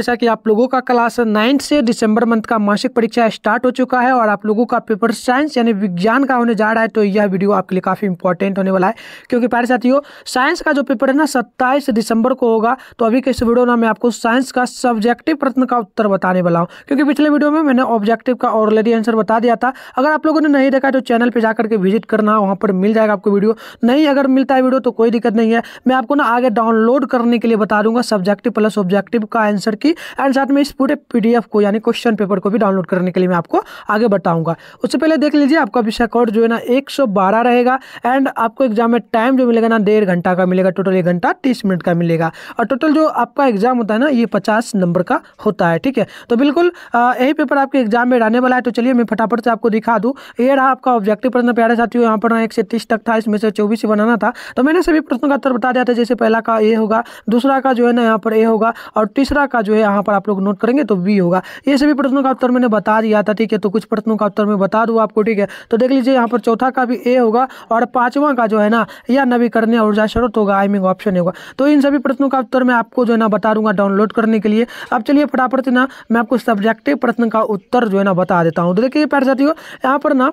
जैसा कि आप लोगों का क्लास नाइन्थ से दिसंबर मंथ का मासिक परीक्षा स्टार्ट हो चुका है और आप लोगों का पेपर साइंस यानी विज्ञान का होने जा रहा है तो यह वीडियो आपके लिए काफ़ी इंपॉर्टेंट होने वाला है क्योंकि प्यारे साथियों साइंस का जो पेपर है ना सत्ताईस दिसंबर को होगा तो अभी के इस वीडियो में मैं आपको साइंस का सब्जेक्टिव प्रश्न का उत्तर बताने वाला हूँ क्योंकि पिछले वीडियो में मैंने ऑब्जेक्टिव का ऑलरेडी आंसर बता दिया था अगर आप लोगों ने नहीं देखा तो चैनल पर जाकर के विजिट करना वहाँ पर मिल जाएगा आपको वीडियो नहीं अगर मिलता है वीडियो तो कोई दिक्कत नहीं है मैं आपको ना आगे डाउनलोड करने के लिए बता दूंगा सब्जेक्टिव प्लस ऑब्जेक्टिव का आंसर कि थी एंड साथ में इस पूरे पी को यानी क्वेश्चन पेपर को भी डाउनलोड करने के लिए मैं आपको आगे बताऊँगा उससे पहले देख लीजिए आपका विषय कोड जो है ना एक रहेगा एंड आपको एग्जाम में टाइम जो मिलेगा ना डेढ़ घंटा का मिलेगा टोटल एक घंटा तीस मिनट का मिलेगा और टोटल जो आपका एग्जाम होता है ना ये पचास नंबर का होता है ठीक है तो बिल्कुल यही पेपर आपके एग्जाम में रहने वाला है तो चलिए मैं फटाफट से आपको दिखा दूँ ये रहा आपका ऑब्जेक्टिव प्रश्न प्यारे साथियों यहाँ पर ना एक से तीस तक था इसमें से चौबीस बनाना था तो मैंने सभी प्रश्नों का उत्तर बता दिया था जैसे पहला का ए होगा दूसरा का जो है ना यहाँ पर ए होगा और तीसरा का जो है यहाँ पर आप लोग नोट करेंगे तो बी होगा ये सभी प्रश्नों का उत्तर मैंने बता दिया था ठीक है तो कुछ प्रश्नों का उत्तर मैं बता दूँ आपको ठीक है तो देख लीजिए यहाँ पर चौथा का भी ए होगा और पाँचवा का जो है ना या नवीकरण ऊर्जा स्रोत होगा आई मीन ऑप्शन होगा तो इन सभी प्रश्नों का उत्तर मैं आपको जो है ना बता दूंगा डाउनलोड करने के लिए अब चलिए फटाफट ना मैं आपको सब्जेक्टिव प्रश्न का उत्तर जो है ना बता देता हूँ तो देखिए प्यार साथियों यहाँ पर ना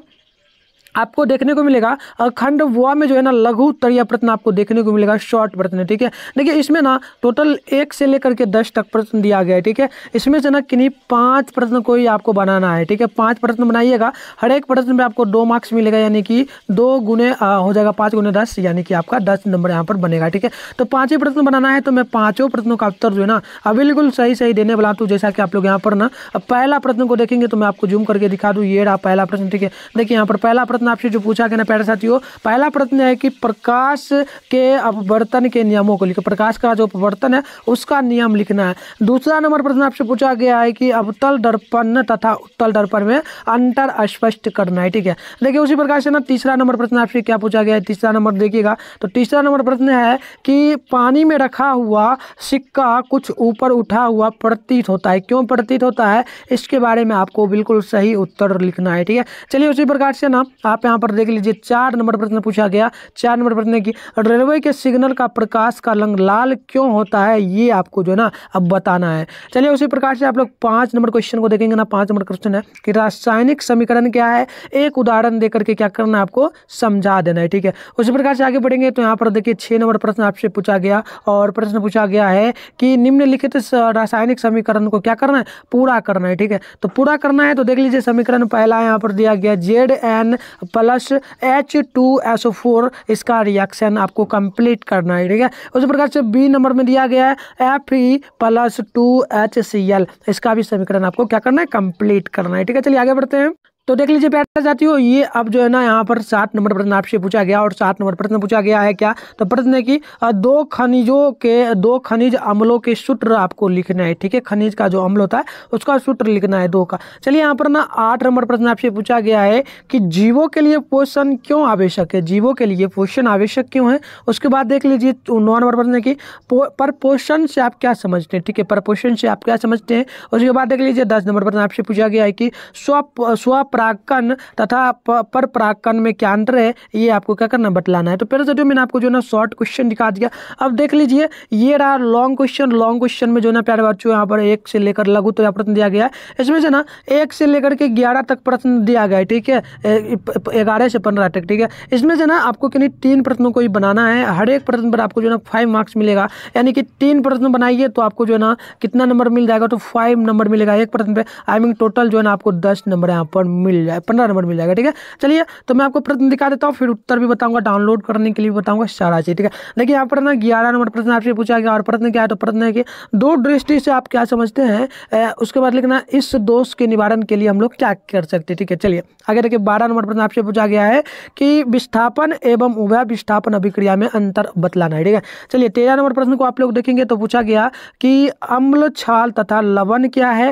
आपको देखने को मिलेगा खंड वा में जो है ना लघु तरिया प्रश्न आपको देखने को मिलेगा शॉर्ट प्रश्न ठीक है देखिए इसमें ना टोटल एक से लेकर के दस तक प्रश्न दिया गया है ठीक है इसमें से ना किन्हीं पांच प्रश्न को ही आपको बनाना है ठीक है पांच प्रश्न बनाइएगा हर एक प्रश्न में आपको दो मार्क्स मिलेगा यानी कि दो गुने हो जाएगा पाँच गुने दस यानी कि आपका दस नंबर यहाँ पर बनेगा ठीक है तो पाँच ही प्रश्न बनाना है तो मैं पाँचों प्रश्नों का उत्तर जो है ना बिल्कुल सही सही देने वाला हूँ तो जैसा कि आप लोग यहाँ पर ना पहला प्रश्न को देखेंगे तो मैं आपको जूम करके दिखा दूँ ये रहा पहला प्रश्न ठीक है देखिए यहाँ पर पहला प्रश्न प्रश्न आपसे जो पूछा गया ना प्यारे साथियों पहला प्रश्न है कि प्रकाश के अपवर्तन के नियमों को लिखो प्रकाश का जो अपवर्तन है उसका नियम लिखना है दूसरा नंबर प्रश्न आपसे पूछा गया है कि अवतल दर्पण तथा उत्तल दर्पण में अंतर स्पष्ट करना है ठीक है देखिए उसी प्रकार से ना तीसरा नंबर प्रश्न आपसे क्या पूछा गया है तीसरा नंबर देखिएगा तो तीसरा नंबर प्रश्न है कि पानी में रखा हुआ सिक्का कुछ ऊपर उठा हुआ प्रतीत होता है क्यों प्रतीत होता है इसके बारे में आपको बिल्कुल सही उत्तर लिखना है ठीक है चलिए उसी प्रकार से ना आप यहाँ पर देख लीजिए चार नंबर प्रश्न पूछा गया चार नंबर प्रश्न की रेलवे के सिग्नल का प्रकाश का रंग लाल क्यों होता है ये आपको जो है ना अब बताना है चलिए उसी प्रकार से आप लोग पाँच नंबर क्वेश्चन को देखेंगे ना पाँच नंबर क्वेश्चन है कि रासायनिक समीकरण क्या है एक उदाहरण दे करके क्या करना है आपको समझा देना है ठीक है उसी प्रकार से आगे बढ़ेंगे तो यहाँ पर देखिए छः नंबर प्रश्न आपसे पूछा गया और प्रश्न पूछा गया है कि निम्नलिखित रासायनिक समीकरण को क्या करना है पूरा करना है ठीक है तो पूरा करना है तो देख लीजिए समीकरण पहला यहाँ पर दिया गया Z N plus H two S O four इसका रिएक्शन आपको कंप्लीट करना है ठीक है उसी प्रकार से बी नंबर में दिया गया है F E plus two H C L इसका भी समीकरण आपको क्या करना है कंप्लीट करना है ठीक है चलिए आगे बढ़ते हैं तो देख लीजिए प्यारे साथियों ये अब जो है ना यहाँ पर सात नंबर प्रश्न आपसे पूछा गया और सात नंबर प्रश्न पूछा गया है क्या तो प्रश्न है कि दो खनिजों के दो खनिज अम्लों के सूत्र आपको लिखना है ठीक है खनिज का जो अम्ल होता है उसका सूत्र लिखना है दो का चलिए यहाँ पर ना आठ नंबर प्रश्न आपसे पूछा गया है कि जीवों के लिए पोषण क्यों आवश्यक है जीवों के लिए पोषण आवश्यक क्यों है उसके बाद देख लीजिए तो नौ नंबर प्रश्न है कि पर पोषण से आप क्या समझते हैं ठीक है पर पोषण से आप क्या समझते हैं उसके बाद देख लीजिए दस नंबर प्रश्न आपसे पूछा गया है कि स्व स्व परागकन तथा पर परागकन में क्या अंतर है ये आपको क्या करना बतलाना है तो पहले जो मैंने आपको जो ना शॉर्ट क्वेश्चन दिखा दिया अब देख लीजिए ये रहा लॉन्ग क्वेश्चन लॉन्ग क्वेश्चन में जो ना प्यारे बच्चों यहाँ पर एक से लेकर लघु तो प्रश्न दिया गया है इसमें से ना एक से लेकर के ग्यारह तक प्रश्न दिया गया है ठीक है ग्यारह से पंद्रह तक ठीक है इसमें से ना आपको किन्हीं तीन प्रश्नों को ही बनाना है हर एक प्रश्न पर आपको जो ना फाइव मार्क्स मिलेगा यानी कि तीन प्रश्न बनाइए तो आपको जो है ना कितना नंबर मिल जाएगा तो फाइव नंबर मिलेगा एक प्रश्न पर आई मीन टोटल जो है ना आपको दस नंबर यहाँ पर मिल जाए पंद्रह नंबर मिल जाएगा ठीक है चलिए तो मैं आपको प्रश्न दिखा देता हूँ फिर उत्तर भी बताऊंगा डाउनलोड करने के लिए बताऊंगा सारा चीज़ ठीक है देखिए यहाँ पर ना ग्यारह नंबर प्रश्न आपसे पूछा गया और प्रश्न क्या है तो प्रश्न है कि दो दृष्टि से आप क्या समझते हैं उसके बाद लिखना इस दोष के निवारण के लिए हम लोग क्या कर सकते ठीक है चलिए आगे देखिए बारह नंबर प्रश्न आपसे पूछा गया है कि विस्थापन एवं उभय विस्थापन अभिक्रिया में अंतर बतलाना है ठीक है चलिए तेरह नंबर प्रश्न को आप लोग देखेंगे तो पूछा गया कि अम्ल छाल तथा लवण क्या है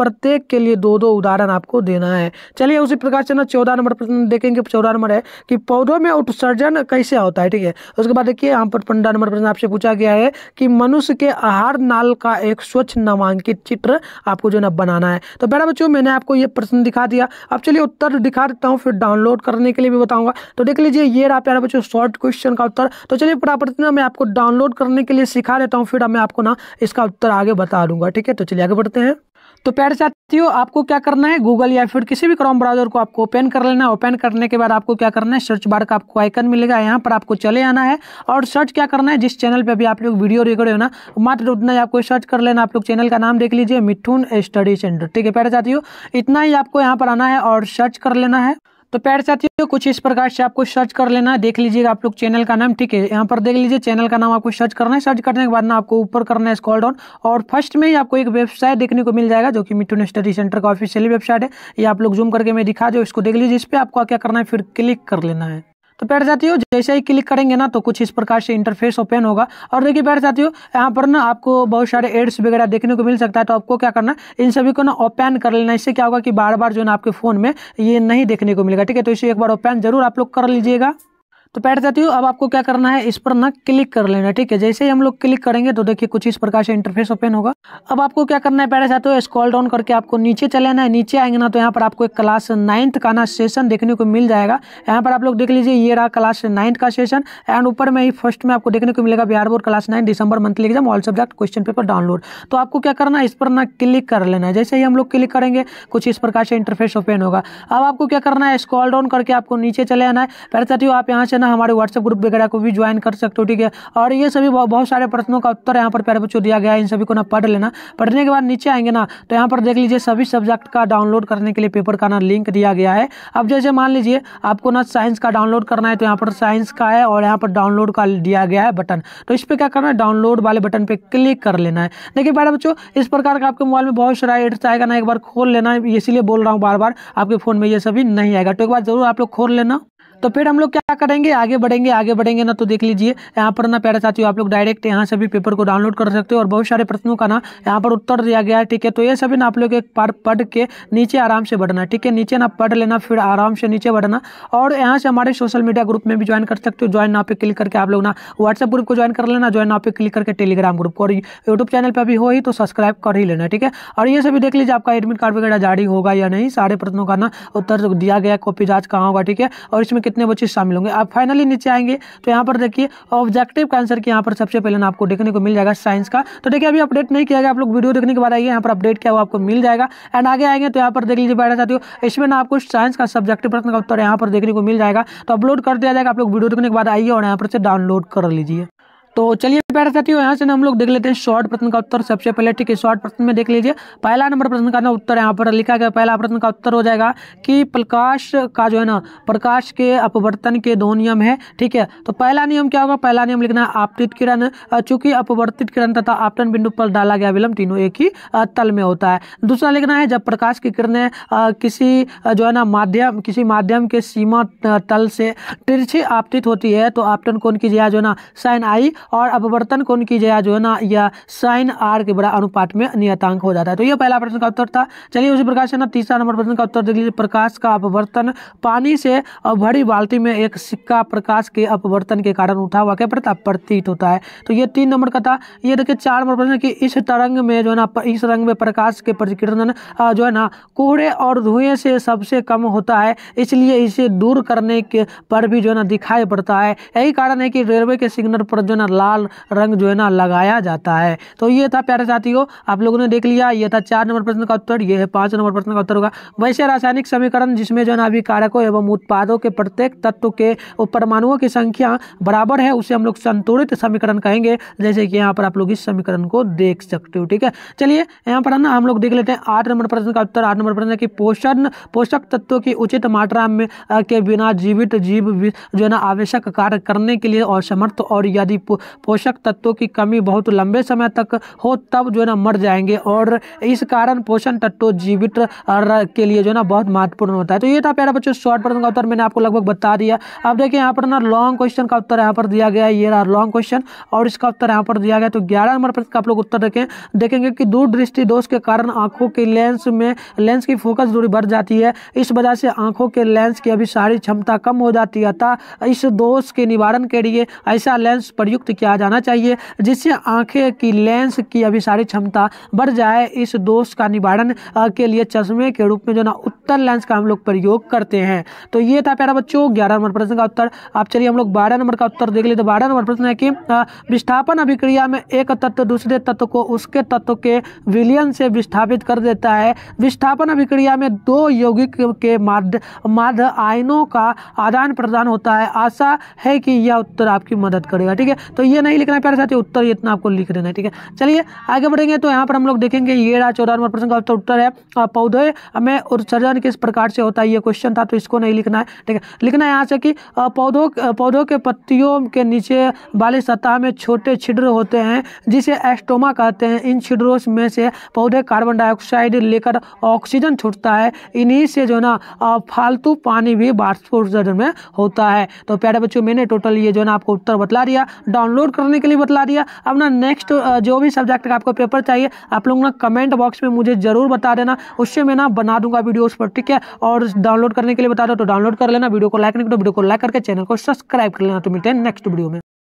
प्रत्येक के लिए दो दो उदाहरण आपको देना है चलिए उसी प्रकार से ना चौदह नंबर प्रश्न देखेंगे चौदह नंबर है कि पौधों में उत्सर्जन कैसे होता है ठीक है उसके बाद देखिए यहाँ पर पंद्रह नंबर प्रश्न आपसे पूछा गया है कि मनुष्य के आहार नाल का एक स्वच्छ नामांकित चित्र आपको जो ना बनाना है तो बेटा बच्चों मैंने आपको ये प्रश्न दिखा दिया अब चलिए उत्तर दिखा देता हूँ फिर डाउनलोड करने के लिए भी बताऊंगा तो देख लीजिए ये रहा प्यारा बच्चों शॉर्ट क्वेश्चन का उत्तर तो चलिए फटाफट ना मैं आपको डाउनलोड करने के लिए सिखा देता हूँ फिर मैं आपको ना इसका उत्तर आगे बता दूंगा ठीक है तो चलिए आगे बढ़ते हैं तो प्यारे साथियों आपको क्या करना है गूगल या फिर किसी भी क्रोम ब्राउजर को आपको ओपन कर लेना है ओपन करने के बाद आपको क्या करना है सर्च बार का आपको आइकन मिलेगा यहाँ पर आपको चले आना है और सर्च क्या करना है जिस चैनल पे भी आप लोग वीडियो रिकॉर्ड रहे हो ना मात्र उतना ही आपको सर्च कर लेना आप लोग चैनल का नाम देख लीजिए मिठुन स्टडी सेंटर ठीक है प्यारे साथियों इतना ही आपको यहाँ पर आना है और सर्च कर लेना है तो पैर साथियों कुछ इस प्रकार से आपको सर्च कर लेना है देख लीजिएगा आप लोग चैनल का नाम ठीक है यहाँ पर देख लीजिए चैनल का नाम आपको सर्च करना है सर्च करने के बाद ना आपको ऊपर करना है स्कॉल डाउन और फर्स्ट में ही आपको एक वेबसाइट देखने को मिल जाएगा जो कि मिठुन स्टडी सेंटर का ऑफिशियली वेबसाइट है ये आप लोग जूम करके मैं दिखा दो इसको देख लीजिए इस पर आपको क्या करना है फिर क्लिक कर लेना है तो बैठ जाती हो जैसे ही क्लिक करेंगे ना तो कुछ इस प्रकार से इंटरफेस ओपन होगा और देखिए बैठ जाती हो यहाँ पर ना आपको बहुत सारे एड्स वगैरह देखने को मिल सकता है तो आपको क्या करना इन सभी को ना ओपन कर लेना इससे क्या होगा कि बार बार जो है आपके फ़ोन में ये नहीं देखने को मिलेगा ठीक है तो इसे एक बार ओपन जरूर आप लोग कर लीजिएगा तो जाती हूँ अब आपको क्या करना है इस पर ना क्लिक कर लेना ठीक है जैसे ही हम लोग क्लिक करेंगे तो देखिए कुछ इस प्रकार से इंटरफेस ओपन होगा अब आपको क्या करना है जाते हो स्कॉल डाउन करके आपको नीचे चले आना है नीचे आएंगे ना तो यहाँ पर आपको एक क्लास नाइन्थ का ना सेशन देखने को मिल जाएगा यहाँ पर आप लोग देख लीजिए ये रहा क्लास नाइन्थ का सेशन एंड ऊपर में ही फर्स्ट में आपको देखने को मिलेगा बिहार बोर्ड क्लास नाइन दिसंबर monthly exam all subject question paper download तो आपको क्या करना है इस पर ना क्लिक कर लेना है जैसे ही हम लोग क्लिक करेंगे कुछ इस प्रकार से इंटरफेस ओपन होगा अब आपको क्या करना है स्कॉल डाउन करके आपको नीचे चले आना है हो आप यहाँ से ना हमारे व्हाट्सएप ग्रुप वगैरह को भी ज्वाइन कर सकते हो ठीक है और ये सभी बहुत सारे प्रश्नों का उत्तर यहाँ पर प्यारे बच्चों दिया गया है इन सभी को ना पढ़ लेना पढ़ने के बाद नीचे आएंगे ना तो यहाँ पर देख लीजिए सभी सब्जेक्ट का डाउनलोड करने के लिए पेपर का ना लिंक दिया गया है अब जैसे मान लीजिए आपको ना साइंस का डाउनलोड करना है तो यहाँ पर साइंस का है और यहाँ पर डाउनलोड का दिया गया है बटन तो इस पर क्या करना है डाउनलोड वाले बटन पर क्लिक कर लेना है देखिए प्यारे बच्चों इस प्रकार का आपके मोबाइल में बहुत सारा एड्स आएगा ना एक बार खोल लेना इसीलिए बोल रहा हूँ बार बार आपके फ़ोन में ये सभी नहीं आएगा तो एक बार ज़रूर आप लोग खोल लेना तो फिर हम लोग क्या करेंगे आगे बढ़ेंगे आगे बढ़ेंगे ना तो देख लीजिए यहाँ पर ना प्यारे साथियों आप लोग डायरेक्ट यहाँ से भी पेपर को डाउनलोड कर सकते हो और बहुत सारे प्रश्नों का ना यहाँ पर उत्तर दिया गया है ठीक है तो ये सभी ना आप लोग एक पार पढ़ के नीचे आराम से बढ़ना ठीक है नीचे ना पढ़ लेना फिर आराम से नीचे बढ़ना और यहाँ से हमारे सोशल मीडिया ग्रुप में भी ज्वाइन कर सकते हो ज्वाइन ना पे क्लिक करके आप लोग ना व्हाट्सएप ग्रुप को ज्वाइन कर लेना ज्वाइन ना पे क्लिक करके टेलीग्राम ग्रुप को और यूट्यूब चैनल पर भी हो ही तो सब्सक्राइब कर ही लेना ठीक है और ये सभी देख लीजिए आपका एडमिट कार्ड वगैरह जारी होगा या नहीं सारे प्रश्नों का ना उत्तर दिया गया कॉपी जाँच कहाँ होगा ठीक है और इसमें कितने बच्चे शामिल होंगे आप फाइनली नीचे आएंगे तो यहाँ पर देखिए ऑब्जेक्टिव का आंसर की यहाँ पर सबसे पहले ना आपको देखने को मिल जाएगा साइंस का तो देखिए अभी अपडेट नहीं किया गया आप लोग वीडियो देखने के बाद आइए यहाँ पर अपडेट किया हुआ आपको मिल जाएगा एंड आगे आएंगे तो यहाँ पर देख लीजिए बैठा चाहती हो इसमें ना आपको साइंस का सब्जेक्टिव प्रश्न का उत्तर यहाँ पर देखने को मिल जाएगा तो अपलोड कर दिया जाएगा आप लोग वीडियो देखने के बाद आइए और यहाँ पर से डाउनलोड कर लीजिए तो चलिए प्यारे साथियों यहाँ से हम लोग देख लेते हैं शॉर्ट प्रश्न का उत्तर सबसे पहले ठीक है शॉर्ट प्रश्न में देख लीजिए पहला नंबर प्रश्न का ना उत्तर यहाँ पर लिखा गया पहला प्रश्न का उत्तर हो जाएगा कि प्रकाश का जो है ना प्रकाश के अपवर्तन के दो नियम है ठीक है तो पहला नियम क्या होगा पहला नियम लिखना है आपतित किरण चूंकि अपवर्तित किरण तथा आपतन बिंदु पर डाला गया विलम्ब तीनों एक ही तल में होता है दूसरा लिखना है जब प्रकाश की किरण किसी जो है ना माध्यम किसी माध्यम के सीमा तल से तिरछी आपतित होती है तो आपतन कौन की जो है ना साइन आई और अपवर्तन कोण की जो है ना यह साइन आर के बड़ा अनुपात में नियतांक हो जाता है तो यह पहला प्रश्न का उत्तर था चलिए उसी प्रकार से ना तीसरा नंबर प्रश्न का उत्तर देख लीजिए प्रकाश का अपवर्तन पानी से भरी बाल्टी में एक सिक्का प्रकाश के अपवर्तन के कारण उठा हुआ क्या पड़ता प्रतीत होता है तो ये तीन नंबर का था ये देखिए चार नंबर प्रश्न की इस तरंग में जो है ना इस रंग में प्रकाश के प्रतिकिरण जो है ना कोहरे और धुएं से सबसे कम होता है इसलिए इसे दूर करने के पर भी जो है ना दिखाई पड़ता है यही कारण है कि रेलवे के सिग्नल पर जो है ना लाल रंग जो है ना लगाया जाता है तो ये था प्यारे साथियों आप लोगों ने देख लिया ये था चार नंबर प्रश्न का उत्तर ये है पाँच नंबर प्रश्न का उत्तर होगा वैसे रासायनिक समीकरण जिसमें जो है ना अभी कारकों एवं उत्पादों के प्रत्येक तत्व के परमाणुओं की संख्या बराबर है उसे हम लोग संतुलित समीकरण कहेंगे जैसे कि यहाँ पर आप लोग इस समीकरण को देख सकते हो ठीक है चलिए यहाँ पर ना हम लोग देख लेते हैं आठ नंबर प्रश्न का उत्तर आठ नंबर प्रश्न की पोषण पोषक तत्वों की उचित मात्रा में के बिना जीवित जीव जो है ना आवश्यक कार्य करने के लिए असमर्थ और, और यदि पोषक तत्वों की कमी बहुत लंबे समय तक हो तब जो है ना मर जाएंगे और इस कारण पोषण तत्व जीवित के लिए जो है ना बहुत महत्वपूर्ण होता है तो ये था प्यारा बच्चों शॉर्ट प्रश्न का उत्तर मैंने आपको लगभग बता दिया अब देखिए यहाँ पर ना लॉन्ग क्वेश्चन का उत्तर यहाँ पर दिया गया ये रहा लॉन्ग क्वेश्चन और इसका उत्तर यहाँ पर दिया गया तो ग्यारह नंबर प्रश्न का आप लोग उत्तर देखें देखेंगे कि दूरदृष्टि दोष के कारण आंखों के लेंस में लेंस की फोकस दूरी बढ़ जाती है इस वजह से आंखों के लेंस की अभी सारी क्षमता कम हो जाती है अतः इस दोष के निवारण के लिए ऐसा लेंस प्रयुक्त युक्त किया जाना चाहिए जिससे आंखें की लेंस की अभिसारी क्षमता बढ़ जाए इस दोष का निवारण के लिए चश्मे के रूप में जो ना उत्तर लेंस का हम लोग प्रयोग करते हैं तो ये था प्यारा बच्चों ग्यारह नंबर प्रश्न का उत्तर आप चलिए हम लोग बारह नंबर का उत्तर देख लिए तो बारह नंबर प्रश्न है कि विस्थापन अभिक्रिया में एक तत्व दूसरे तत्व को उसके तत्व के विलियन से विस्थापित कर देता है विस्थापन अभिक्रिया में दो यौगिक के माध्य माध्य आयनों का आदान प्रदान होता है आशा है कि यह उत्तर आपकी मदद करेगा ठीक है तो ये नहीं लिखना प्यारे साथी उत्तर इतना आपको लिख देना है ठीक है चलिए आगे बढ़ेंगे तो यहाँ पर हम लोग देखेंगे ये रहा चौदह नंबर प्रश्न का तो उत्तर है पौधे में उत्सर्जन किस प्रकार से होता है ये क्वेश्चन था तो इसको नहीं लिखना है ठीक है लिखना है यहाँ से कि पौधों पौधों के पत्तियों के नीचे वाली सतह में छोटे छिद्र होते हैं जिसे एस्टोमा कहते हैं इन छिद्रों में से पौधे कार्बन डाइऑक्साइड लेकर ऑक्सीजन छूटता है इन्हीं से जो ना फालतू पानी भी बाष्पोत्सर्जन में होता है तो प्यारे बच्चों मैंने टोटल ये जो ना आपको उत्तर बतला दिया डाउन डाउनलोड करने के लिए बतला दिया अब ना नेक्स्ट जो भी सब्जेक्ट का आपको पेपर चाहिए आप लोग ना कमेंट बॉक्स में मुझे ज़रूर बता देना उससे मैं ना बना दूंगा वीडियो उस पर ठीक है और डाउनलोड करने के लिए बता दो तो डाउनलोड कर लेना वीडियो को लाइक नहीं तो वीडियो को लाइक करके चैनल को सब्सक्राइब कर लेना तो मिलते हैं नेक्स्ट वीडियो में